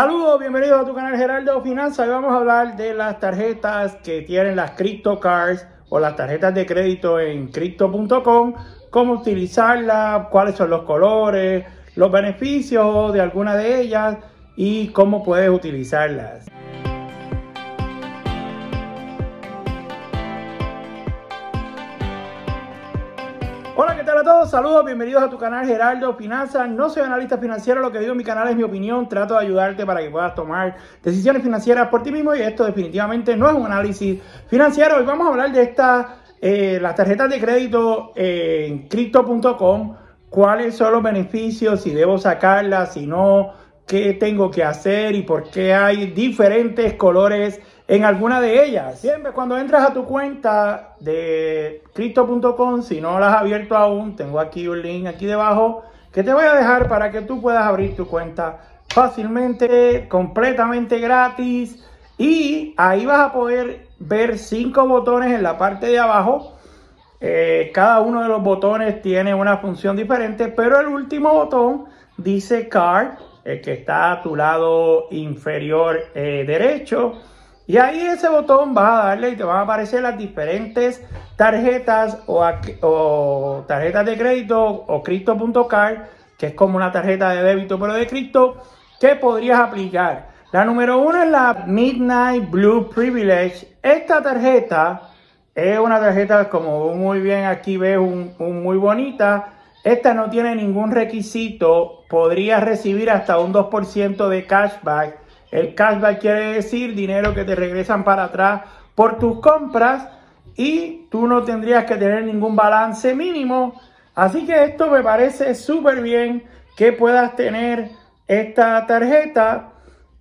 Saludos, bienvenidos a tu canal Geraldo Finanzas. Hoy vamos a hablar de las tarjetas que tienen las CARDS o las tarjetas de crédito en crypto.com, cómo utilizarlas, cuáles son los colores, los beneficios de alguna de ellas y cómo puedes utilizarlas. Hola, ¿qué tal a todos? Saludos, bienvenidos a tu canal Geraldo Finanza, No soy analista financiero, lo que digo en mi canal es mi opinión. Trato de ayudarte para que puedas tomar decisiones financieras por ti mismo y esto definitivamente no es un análisis financiero. Hoy vamos a hablar de estas, eh, las tarjetas de crédito eh, en crypto.com. ¿Cuáles son los beneficios? Si debo sacarlas, si no, qué tengo que hacer y por qué hay diferentes colores en alguna de ellas. Siempre cuando entras a tu cuenta de crypto.com, si no la has abierto aún, tengo aquí un link aquí debajo que te voy a dejar para que tú puedas abrir tu cuenta fácilmente, completamente gratis. Y ahí vas a poder ver cinco botones en la parte de abajo. Eh, cada uno de los botones tiene una función diferente, pero el último botón dice card, el eh, que está a tu lado inferior eh, derecho. Y ahí ese botón va a darle y te van a aparecer las diferentes tarjetas o, tarjetas de crédito o crypto.card, que es como una tarjeta de débito pero de cripto, que podrías aplicar. La número uno es la Midnight Blue Privilege. Esta tarjeta es una tarjeta como muy bien aquí ves, un, muy bonita. Esta no tiene ningún requisito. Podrías recibir hasta un 2% de cashback el cashback quiere decir dinero que te regresan para atrás por tus compras y tú no tendrías que tener ningún balance mínimo. Así que esto me parece súper bien que puedas tener esta tarjeta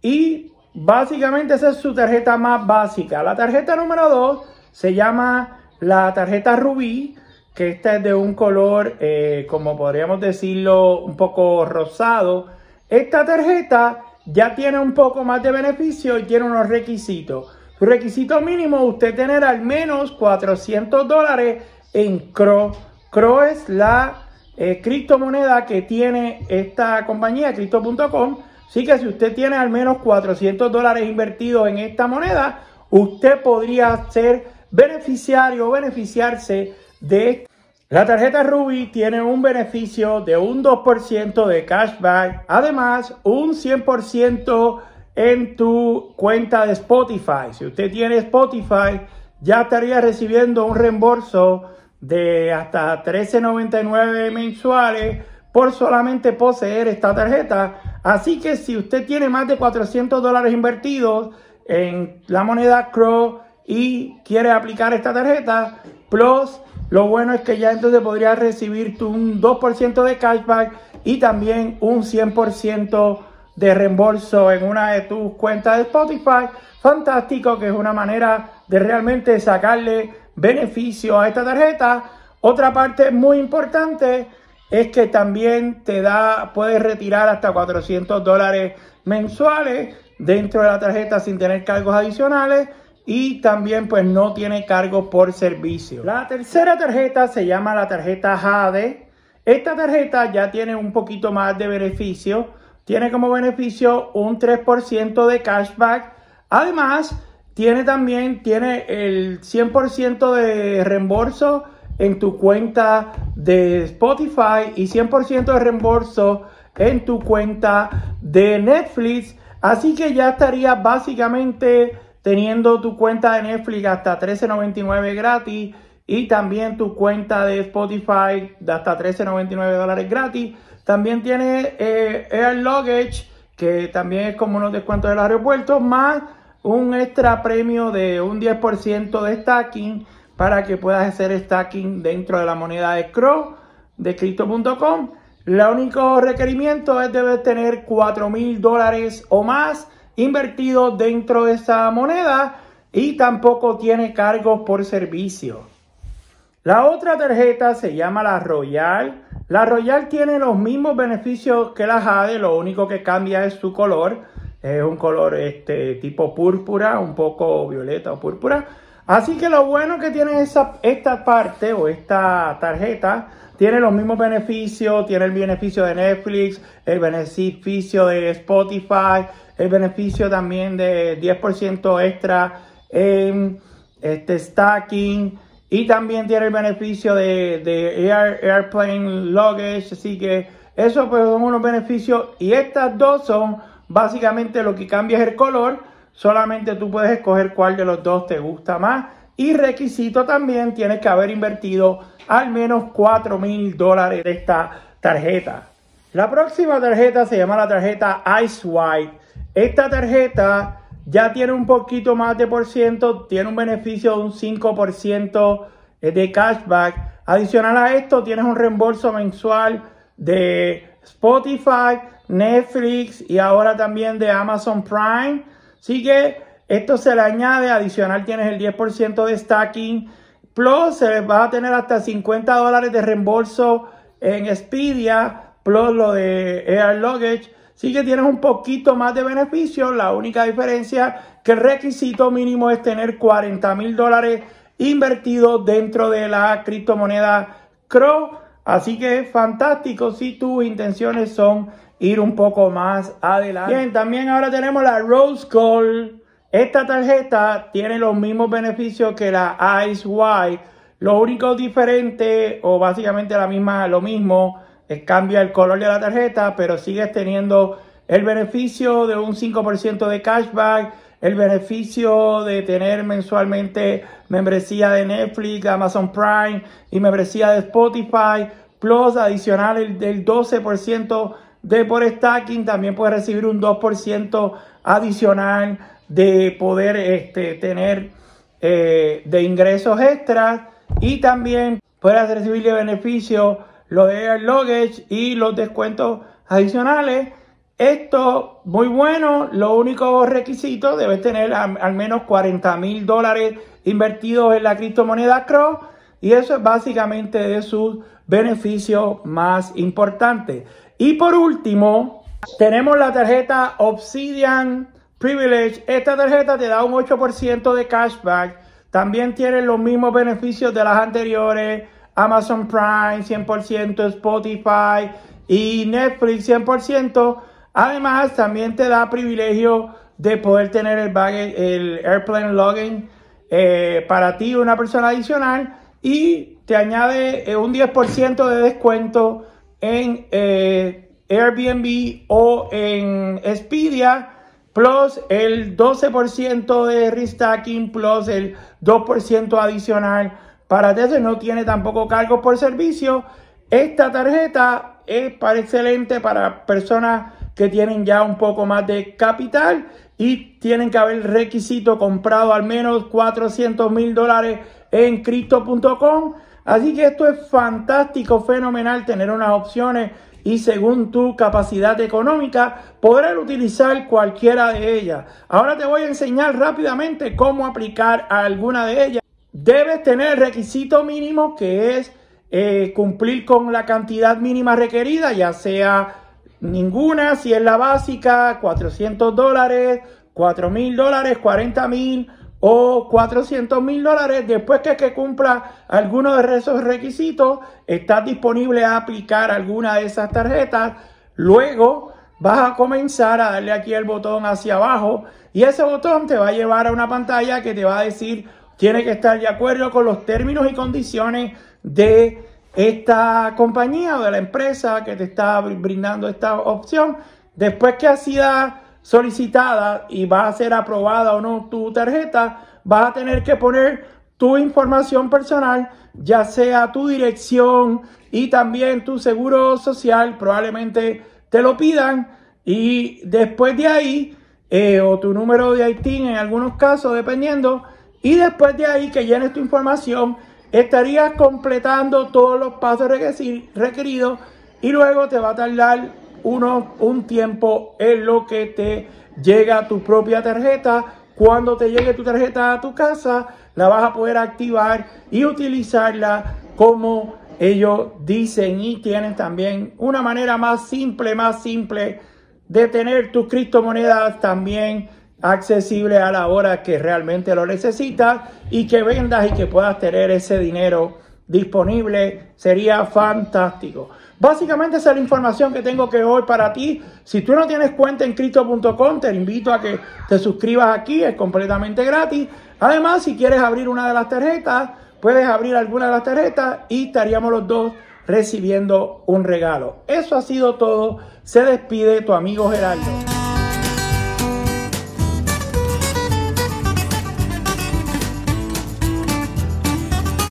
y básicamente esa es su tarjeta más básica. La tarjeta número 2 se llama la tarjeta rubí, que esta es de un color, eh, como podríamos decirlo, un poco rosado. Esta tarjeta ya tiene un poco más de beneficio y tiene unos requisitos. Su requisito mínimo, usted tener al menos 400 dólares en CRO. CRO es la eh, criptomoneda que tiene esta compañía, crypto.com. Así que si usted tiene al menos 400 dólares invertidos en esta moneda, usted podría ser beneficiario o beneficiarse de la tarjeta Ruby tiene un beneficio de un 2% de cashback, además un 100% en tu cuenta de Spotify. Si usted tiene Spotify, ya estaría recibiendo un reembolso de hasta 13.99 mensuales por solamente poseer esta tarjeta. Así que si usted tiene más de 400 dólares invertidos en la moneda Crow y quiere aplicar esta tarjeta, Plus lo bueno es que ya entonces podrías recibir un 2% de cashback y también un 100% de reembolso en una de tus cuentas de Spotify. Fantástico, que es una manera de realmente sacarle beneficio a esta tarjeta. Otra parte muy importante es que también te da, puedes retirar hasta 400 dólares mensuales dentro de la tarjeta sin tener cargos adicionales y también pues no tiene cargo por servicio. La tercera tarjeta se llama la tarjeta Jade. Esta tarjeta ya tiene un poquito más de beneficio. Tiene como beneficio un 3% de cashback. Además, tiene también tiene el 100% de reembolso en tu cuenta de Spotify y 100% de reembolso en tu cuenta de Netflix. Así que ya estaría básicamente teniendo tu cuenta de Netflix hasta $13.99 gratis y también tu cuenta de Spotify de hasta $13.99 dólares gratis. También tienes eh, Air Luggage, que también es como unos descuentos de los aeropuertos, más un extra premio de un 10% de stacking para que puedas hacer stacking dentro de la moneda de de Crypto.com. El único requerimiento es debes tener $4,000 dólares o más invertido dentro de esa moneda y tampoco tiene cargos por servicio. La otra tarjeta se llama la Royal. La Royal tiene los mismos beneficios que la Jade, lo único que cambia es su color. Es un color este, tipo púrpura, un poco violeta o púrpura. Así que lo bueno que tiene esa, esta parte o esta tarjeta, tiene los mismos beneficios, tiene el beneficio de Netflix, el beneficio de Spotify, el beneficio también de 10% extra en este stacking y también tiene el beneficio de, airplane luggage, así que eso pues, son unos beneficios y estas dos son básicamente lo que cambia es el color, solamente tú puedes escoger cuál de los dos te gusta más y requisito también tienes que haber invertido al menos 4 mil dólares de esta tarjeta. La próxima tarjeta se llama la tarjeta Ice White esta tarjeta ya tiene un poquito más de por ciento, tiene un beneficio de un 5% eh, de cashback. Adicional a esto, tienes un reembolso mensual de Spotify, Netflix y ahora también de Amazon Prime. Así que esto se le añade, adicional tienes el 10% de stacking, plus se les va a tener hasta 50 dólares de reembolso en Expedia, plus lo de Air Luggage sí que tienes un poquito más de beneficio. La única diferencia que el requisito mínimo es tener 40 mil dólares invertidos dentro de la criptomoneda CRO. Así que es fantástico si tus intenciones son ir un poco más adelante. también ahora tenemos la Rose Gold. Esta tarjeta tiene los mismos beneficios que la Ice White. Lo único diferente, o básicamente la misma, lo mismo, cambia el color de la tarjeta, pero sigues teniendo el beneficio de un 5% de cashback, el beneficio de tener mensualmente membresía de Netflix, Amazon Prime y membresía de Spotify, plus adicional del 12% de por stacking, también puedes recibir un 2% adicional de poder este, tener eh, de ingresos extras y también puedes recibir beneficio los air luggage y los descuentos adicionales. Esto, muy bueno, lo único requisito, debes tener al menos 40 mil dólares invertidos en la criptomoneda Cross y eso es básicamente de sus beneficios más importantes. Y por último, tenemos la tarjeta Obsidian Privilege. Esta tarjeta te da un 8% de cashback. También tiene los mismos beneficios de las anteriores Amazon Prime 100%, Spotify y Netflix 100%. Además, también te da privilegio de poder tener el, el Airplane Login eh, para ti, una persona adicional, y te añade eh, un 10% de descuento en eh, Airbnb o en Expedia, plus el 12% de restacking, plus el 2% adicional para Tesla no tiene tampoco cargos por servicio. Esta tarjeta es para excelente para personas que tienen ya un poco más de capital y tienen que haber requisito comprado al menos 400 mil dólares en crypto.com. Así que esto es fantástico, fenomenal tener unas opciones y según tu capacidad económica podrás utilizar cualquiera de ellas. Ahora te voy a enseñar rápidamente cómo aplicar a alguna de ellas debes tener requisito mínimo que es eh, cumplir con la cantidad mínima requerida, ya sea ninguna, si es la básica, 400 dólares, 4 mil dólares, 40 mil o 400 mil dólares. Después que, que cumpla alguno de esos requisitos, estás disponible a aplicar alguna de esas tarjetas. Luego vas a comenzar a darle aquí el botón hacia abajo y ese botón te va a llevar a una pantalla que te va a decir tiene que estar de acuerdo con los términos y condiciones de esta compañía o de la empresa que te está brindando esta opción. Después que ha sido solicitada y va a ser aprobada o no tu tarjeta, vas a tener que poner tu información personal, ya sea tu dirección y también tu seguro social, probablemente te lo pidan. Y después de ahí, eh, o tu número de ITIN en algunos casos, dependiendo, y después de ahí que llenes tu información, estarías completando todos los pasos requeridos y luego te va a tardar un tiempo en lo que te llega tu propia tarjeta. Cuando te llegue tu tarjeta a tu casa, la vas a poder activar y utilizarla como ellos dicen y tienes también una manera más simple, más simple de tener tus criptomonedas también accesible a la hora que realmente lo necesitas y que vendas y que puedas tener ese dinero disponible. Sería fantástico. Básicamente esa es la información que tengo que hoy para ti. Si tú no tienes cuenta en crypto.com, te invito a que te suscribas aquí, es completamente gratis. Además, si quieres abrir una de las tarjetas, puedes abrir alguna de las tarjetas y estaríamos los dos recibiendo un regalo. Eso ha sido todo. Se despide tu amigo Gerardo.